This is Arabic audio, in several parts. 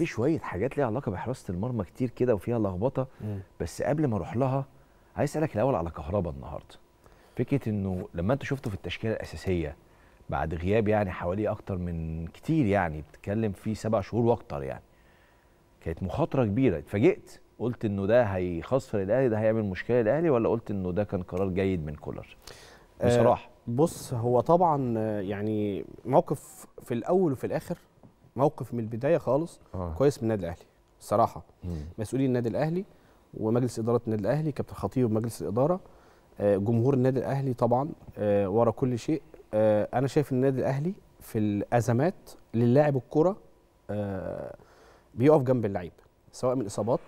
في شويه حاجات ليها علاقه بحراسه المرمى كتير كده وفيها لخبطه بس قبل ما اروح لها عايز اسالك الاول على كهربا النهارده فكره انه لما انت شفته في التشكيله الاساسيه بعد غياب يعني حوالي اكتر من كتير يعني بتتكلم في سبع شهور واكتر يعني كانت مخاطره كبيره اتفاجئت قلت انه ده هيخسر الاهلي ده هيعمل مشكله للاهلي ولا قلت انه ده كان قرار جيد من كولر آه، بصراحه أه بص هو طبعا يعني موقف في الاول وفي الاخر موقف من البدايه خالص آه. كويس من النادي الاهلي الصراحه مم. مسؤولين النادي الاهلي ومجلس اداره النادي الاهلي كابتن خطيب ومجلس الاداره آه، جمهور النادي الاهلي طبعا آه، ورا كل شيء آه، انا شايف النادي الاهلي في الازمات للاعب الكره بيقف جنب اللعيب سواء من اصابات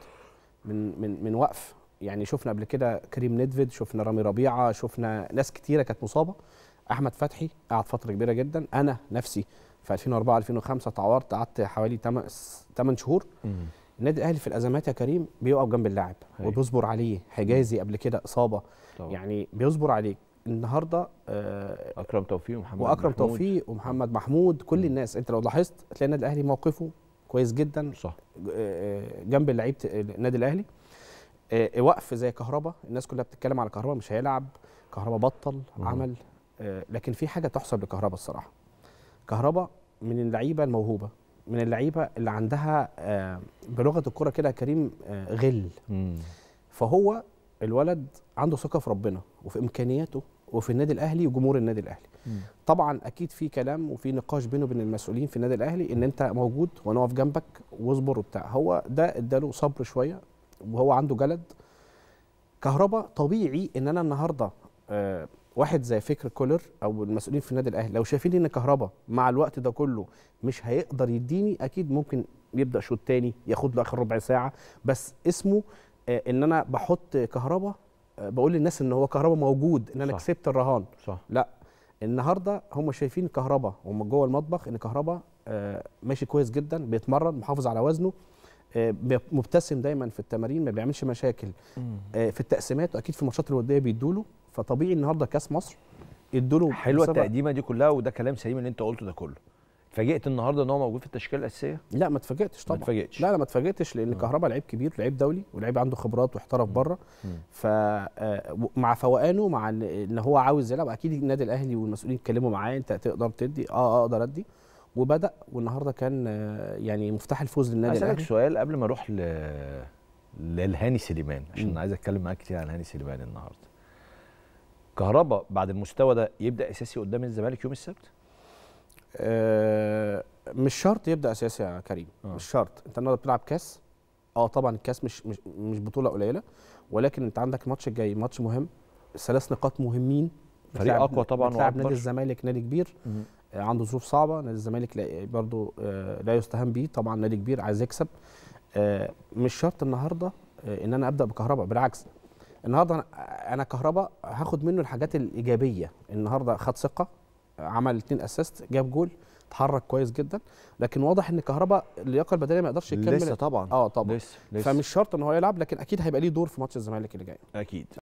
من من من وقف يعني شفنا قبل كده كريم ندفيد شفنا رامي ربيعه شفنا ناس كتيره كانت مصابه احمد فتحي قعد فتره كبيره جدا انا نفسي في 2004 2005 اتعورت قعدت حوالي 8 شهور النادي الاهلي في الازمات يا كريم بيقف جنب اللاعب أيوه. وبيصبر عليه حجازي قبل كده اصابه طبعا. يعني بيصبر عليك النهارده آه اكرم توفيق ومحمد واكرم محمود. توفيق ومحمد آه. محمود كل م. الناس انت لو لاحظت هتلاقي النادي الاهلي موقفه كويس جدا صح آه، جنب لعيبه النادي الاهلي آه وقف زي كهربا الناس كلها بتتكلم على كهربا مش هيلعب كهربا بطل م. عمل آه لكن في حاجه تحسب لكهربا الصراحه كهربا من اللعيبه الموهوبه من اللعيبه اللي عندها آه، بلغه الكره كده يا كريم آه، غل مم. فهو الولد عنده ثقه في ربنا وفي امكانياته وفي النادي الاهلي وجمهور النادي الاهلي مم. طبعا اكيد في كلام وفي نقاش بينه وبين المسؤولين في النادي الاهلي ان انت موجود وانا واقف جنبك واصبر وبتاع هو ده اداله صبر شويه وهو عنده جلد كهربا طبيعي ان انا النهارده آه، واحد زي فكر كولر او المسؤولين في النادي الاهلي لو شايفين ان كهربا مع الوقت ده كله مش هيقدر يديني اكيد ممكن يبدا شوط تاني ياخد له اخر ربع ساعه بس اسمه آه ان انا بحط كهربا آه بقول للناس ان هو كهربا موجود ان انا صح. كسبت الرهان صح. لا النهارده هم شايفين كهربا وهم جوه المطبخ ان كهربا آه ماشي كويس جدا بيتمرن محافظ على وزنه آه، مبتسم دايما في التمارين ما بيعملش مشاكل آه، في التقسيمات واكيد في الماتشات الوديه بيدوله فطبيعي النهارده كاس مصر ادوا له حلوه التقديمه دي كلها وده كلام سليم اللي انت قلته ده كله اتفاجئت النهارده ان هو موجود في التشكيله الاساسيه؟ لا ما اتفاجئتش طبعا ما اتفاجئتش لا لا ما اتفاجئتش لان كهربا لعيب كبير لعيب دولي ولعيب عنده خبرات واحترف بره ف آه، مع فوقانه مع ان هو عاوز يلعب اكيد النادي الاهلي والمسؤولين اتكلموا معاه انت تقدر تدي اه, آه، اقدر ادي وبدا والنهارده كان آه، يعني مفتاح الفوز للنادي الاهلي اسالك سؤال قبل ما اروح ل للهاني سليمان عشان عايز اتكلم معاك كتير عن هاني سليمان النهارده كهربا بعد المستوى ده يبدا اساسي قدام الزمالك يوم السبت؟ أه مش شرط يبدا اساسي يا كريم آه. مش شرط انت النهارده بتلعب كاس اه طبعا الكاس مش مش, مش بطوله قليله ولكن انت عندك الماتش الجاي ماتش مهم ثلاث نقاط مهمين فريق اقوى طبعا بتلعب نادي الزمالك نادي كبير مم. آه، عنده ظروف صعبه نادي الزمالك برضه آه، لا يستهان به طبعا نادي كبير عايز يكسب آه، مش شرط النهارده ان انا ابدا بكهرباء بالعكس النهارده انا كهربا هاخد منه الحاجات الايجابيه النهارده خد ثقه عمل اثنين اسيست جاب جول اتحرك كويس جدا لكن واضح ان كهربا اللياقه البدنيه ما يقدرش يكمل لسه طبعا اه طبعا لسه لسه فمش شرط ان هو يلعب لكن اكيد هيبقى ليه دور في ماتش الزمالك اللي جاي اكيد